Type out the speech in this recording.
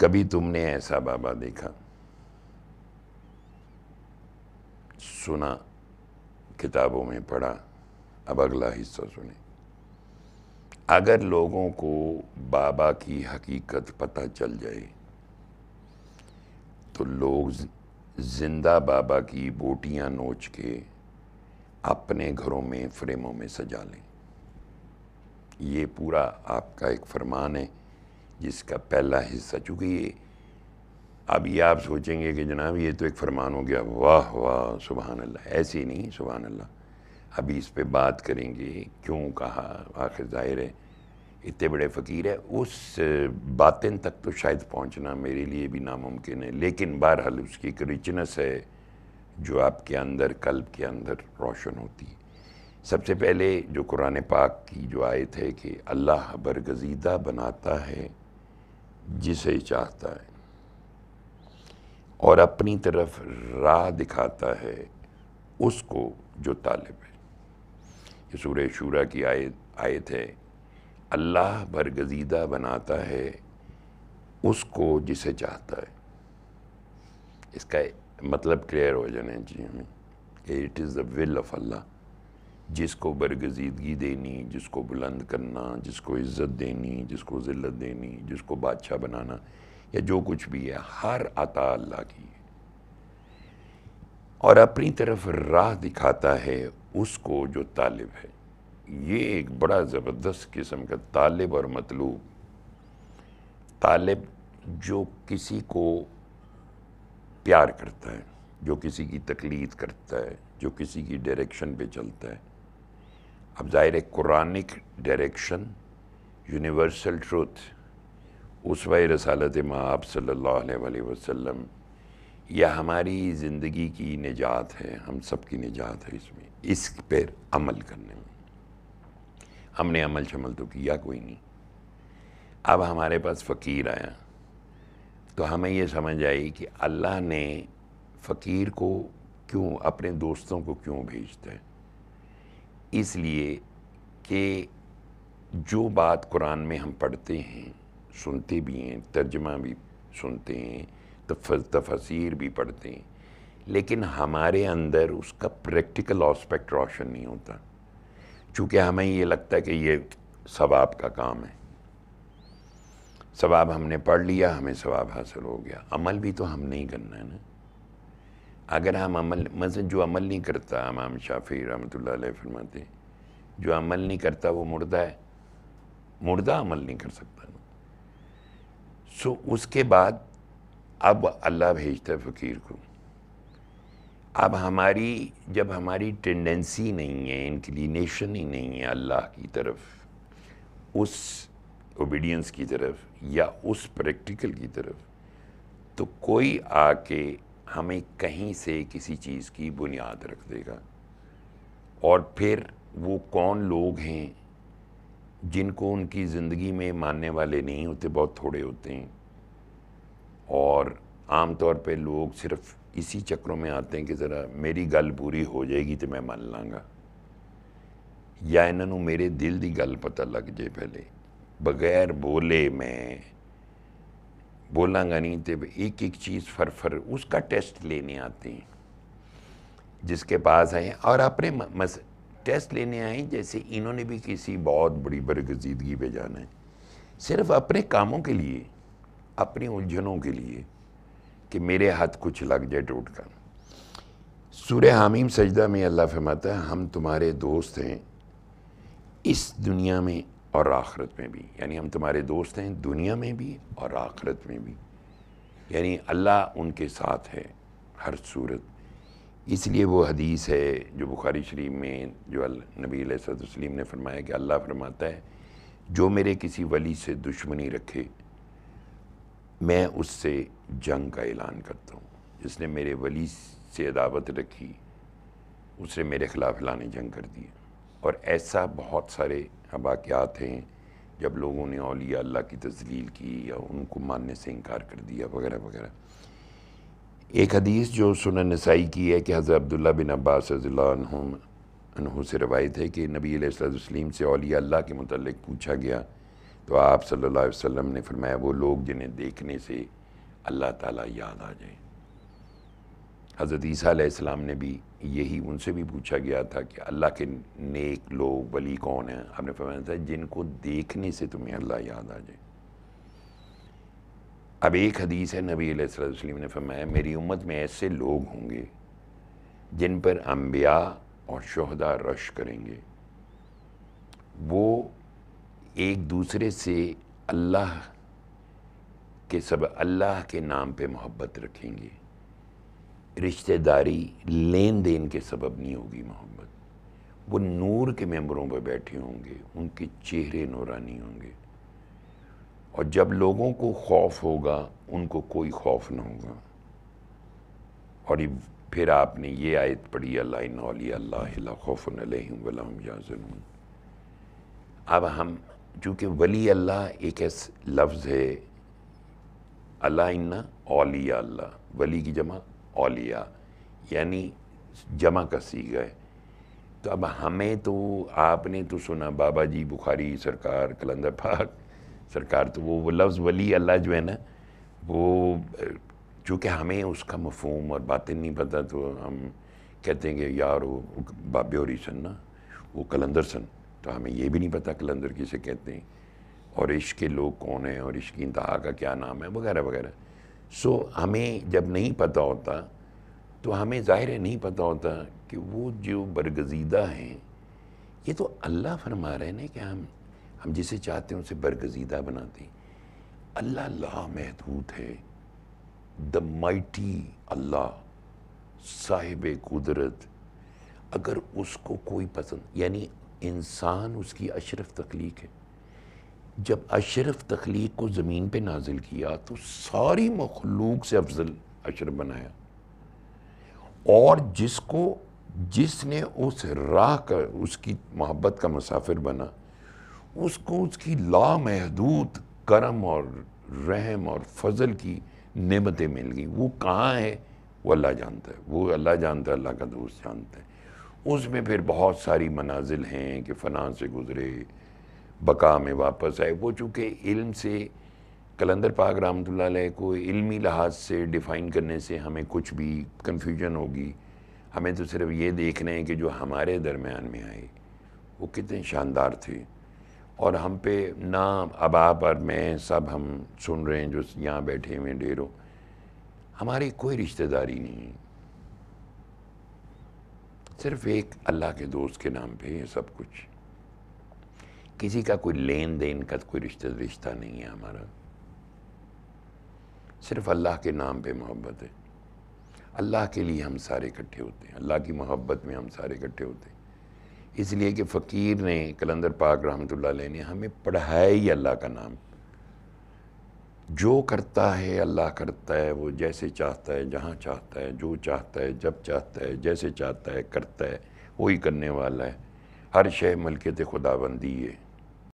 कभी तुमने ऐसा बाबा देखा सुना किताबों में पढ़ा अब अगला हिस्सा सुने अगर लोगों को बाबा की हकीकत पता चल जाए तो लोग जिंदा बाबा की बोटियां नोच के अपने घरों में फ्रेमों में सजा लें ये पूरा आपका एक फरमान है जिसका पहला हिस्सा चूँकि ये अब ये आप सोचेंगे कि जनाब ये तो एक फरमान हो गया वाह वाह सुबह अल्लाह ही नहीं सुबह अल्लाह अभी इस पर बात करेंगे क्यों कहा आखिर जाहिर है इतने बड़े फ़कीर है उस बातें तक तो शायद पहुंचना मेरे लिए भी नामुमकिन है लेकिन बहरहाल उसकी एक रिचनेस है जो आपके अंदर कल्ब के अंदर रोशन होती है सबसे पहले जो कुरान पाक की जो आयत है कि अल्लाह बरगजीदा बनाता है जिसे चाहता है और अपनी तरफ राह दिखाता है उसको जो तालिब है ये सूर्य शूरा की आयत आयत है अल्लाह बरगजीदा बनाता है उसको जिसे चाहता है इसका मतलब क्लियर हो जाना चाहिए हमें it is the will of Allah जिसको बरगजीदगी देनी जिसको बुलंद करना जिसको इज़्ज़त देनी जिसको ज़िल्लत देनी जिसको बादशाह बनाना या जो कुछ भी है हर अता अल्लाह की है और अपनी तरफ राह दिखाता है उसको जो तालिब है ये एक बड़ा ज़बरदस्त किस्म का तालिब और मतलूब तालिब जो किसी को प्यार करता है जो किसी की तकलीद करता है जो किसी की डायरेक्शन पे चलता है अब ज़ाहिर है कुरानिक डायरेक्शन यूनिवर्सल ट्रूथ उस वाई रसालत माब सल्ला वसम यह हमारी ज़िंदगी की निजात है हम सब की निजात है इसमें इस पर अमल करने में हमने अमल शमल तो किया कोई नहीं अब हमारे पास फ़कीर आया तो हमें ये समझ आई कि अल्लाह ने फ़कीर को क्यों अपने दोस्तों को क्यों भेजता है इसलिए कि जो बात कुरान में हम पढ़ते हैं सुनते भी हैं तर्जमा भी सुनते हैं तफसीर भी पढ़ते हैं लेकिन हमारे अंदर उसका प्रैक्टिकल ऑस्पेक्ट रोशन नहीं होता चूँकि हमें ये लगता है कि ये सवाब का काम है सवाब हमने पढ़ लिया हमें सवाब हासिल हो गया अमल भी तो हम नहीं करना है ना अगर हम अमल मसलन जो अमल नहीं करता इमाम शाफी रहमत फरमाते जो अमल नहीं करता वो मुर्दा है मुर्दा अमल नहीं कर सकता सो सो उसके बाद अब अल्लाह भेजता है फ़कीर को अब हमारी जब हमारी टेंडेंसी नहीं है इंक्लिनेशन ही नहीं है अल्लाह की तरफ उस ओबीडियंस की तरफ या उस प्रैक्टिकल की तरफ तो कोई आके हमें कहीं से किसी चीज़ की बुनियाद रख देगा और फिर वो कौन लोग हैं जिनको उनकी ज़िंदगी में मानने वाले नहीं होते बहुत थोड़े होते हैं और आम तौर पे लोग सिर्फ इसी चक्रों में आते हैं कि ज़रा मेरी गल पूरी हो जाएगी तो मैं मान लाँगा या इन्हों मेरे दिल की गल पता लग जाए पहले बग़ैर बोले मैं बोलांगा नहीं तो एक एक चीज़ फरफर उसका टेस्ट लेने आते हैं जिसके पास आए और अपने मस, टेस्ट लेने आए जैसे इन्होंने भी किसी बहुत बड़ी बरगजीदगी पे जाना है सिर्फ अपने कामों के लिए अपनी उलझनों के लिए कि मेरे हाथ कुछ लग जाए टूट कर सूर्य हामिम सजदा में अल्लाह फरमाता है हम तुम्हारे दोस्त हैं इस दुनिया में और आखरत में भी यानी हम तुम्हारे दोस्त हैं दुनिया में भी और आखरत में भी यानी अल्लाह उनके साथ है हर सूरत इसलिए वो हदीस है जो बुखारी शरीफ में जो नबी वसलीम ने फरमाया कि अल्लाह फरमाता है जो मेरे किसी वली से दुश्मनी रखे मैं उससे जंग का ऐलान करता हूँ जिसने मेरे वली से अदावत रखी उसने मेरे ख़िलाफ़ लाने जंग कर दी और ऐसा बहुत सारे वाक़ात हैं जब लोगों ने अलिया अल्लाह की तजलील की या उनको मानने से इनकार कर दिया वगैरह वगैरह एक हदीस जो सुन नसाई की है कि हज़रत अब्दुल्ला बिन अब्बास रज़ील्हु से रवायत है कि नबी वसल्लम से अलिया अल्लाह के मतलब पूछा गया तो आप सल्लल्लाहु अलैहि वसल्लम ने फरमाया वो लोग जिन्हें देखने से अल्लाह ताला याद आ जाए हज़रत ईसीम ने भी यही उनसे भी पूछा गया था कि अल्लाह के नेक लोग वली कौन हैं आपने फरमाया था जिनको देखने से तुम्हें अल्लाह याद आ जाए अब एक हदीस है नबी वसल्लम ने फरमाया मेरी उम्मत में ऐसे लोग होंगे जिन पर अम्बिया और शहदा रश करेंगे वो एक दूसरे से अल्लाह के सब अल्लाह के नाम पे मोहब्बत रखेंगे रिश्तेदारी लेन देन के सबब नहीं होगी मोहब्बत वो नूर के मेम्बरों पर बैठे होंगे उनके चेहरे नौरानी होंगे और जब लोगों को खौफ होगा उनको कोई खौफ ना होगा और फिर आपने ये आयत पढ़ी अल्लाह खौफ़ अब हम चूँकि वली अल्लाह एक ऐसा लफ्ज़ है अल्लाह इन्ना अलिया अल्लाह वली की जमा औलिया यानी जमा कसी गए तो अब हमें तो आपने तो सुना बाबा जी बुखारी सरकार कलंदर पाक सरकार तो वो वो लफ्ज़ वली अल्लाह जो है ना वो चूँकि हमें उसका मफहम और बातें नहीं पता तो हम कहते हैं कि यार वो बाबे और सन ना वो कलंदर सन तो हमें ये भी नहीं पता कलंदर किसे कहते हैं और इश्क के लोग कौन हैं और इश्क की इंतहा का क्या नाम है वगैरह वगैरह सो so, हमें जब नहीं पता होता तो हमें ज़ाहिर है नहीं पता होता कि वो जो बरगजीदा हैं ये तो अल्लाह फरमा रहे ना कि हम हम जिसे चाहते हैं उसे बरगजीदा बनाते हैं अल्लाह ला महदूद है द माइटी अल्लाह साहिब कुदरत अगर उसको कोई पसंद यानी इंसान उसकी अशरफ तख्लीक है जब अशरफ तख्लीक को ज़मीन पर नाजिल किया तो सारी मखलूक से अफजल अशरफ बनाया और जिसको जिसने उस राह का उसकी मोहब्बत का मुसाफिर बना उसको उसकी लामहदूद करम और रहम और फजल की नमतें मिल गई वो कहाँ है वो अल्लाह जानता है वो अल्लाह जानता है अल्लाह का दोस्त जानता है उसमें फिर बहुत सारी मनाजिल हैं कि फ़ना से गुज़रे बका में वापस आए वो चूँकि इल्म से कलंदर पाक रहमत को इल्मी लिहाज से डिफ़ाइन करने से हमें कुछ भी कन्फ्यूजन होगी हमें तो सिर्फ ये देखना है कि जो हमारे दरमियान में आए वो कितने शानदार थे और हम पे ना अब आप और मैं सब हम सुन रहे हैं जो यहाँ बैठे हुए डेरों हमारी कोई रिश्तेदारी नहीं सिर्फ़ एक अल्लाह के दोस्त के नाम पे ये सब कुछ किसी का कोई लेन देन का तो कोई रिश्ते रिश्ता नहीं है हमारा सिर्फ अल्लाह के नाम पे मोहब्बत है अल्लाह के लिए हम सारे इकट्ठे होते हैं अल्लाह की मोहब्बत में हम सारे इकट्ठे होते हैं इसलिए कि फ़कीर ने कलंदर पाक रहमत ने हमें पढ़ाया ही अल्लाह का नाम जो करता है अल्लाह करता है वो जैसे चाहता है जहाँ चाहता है जो चाहता है जब चाहता है जैसे चाहता है करता है वही करने वाला है हर शह मलकियत खुदाबंदी है